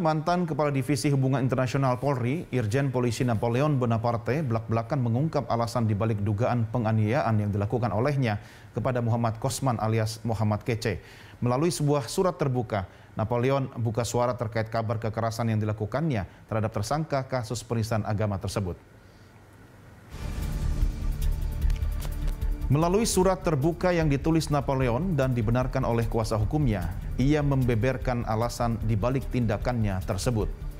Mantan Kepala Divisi Hubungan Internasional Polri, Irjen Polisi Napoleon Bonaparte, belak-belakan mengungkap alasan dibalik dugaan penganiayaan yang dilakukan olehnya kepada Muhammad Kosman alias Muhammad Kece. Melalui sebuah surat terbuka, Napoleon buka suara terkait kabar kekerasan yang dilakukannya terhadap tersangka kasus penistaan agama tersebut. Melalui surat terbuka yang ditulis Napoleon dan dibenarkan oleh kuasa hukumnya, ia membeberkan alasan dibalik tindakannya tersebut.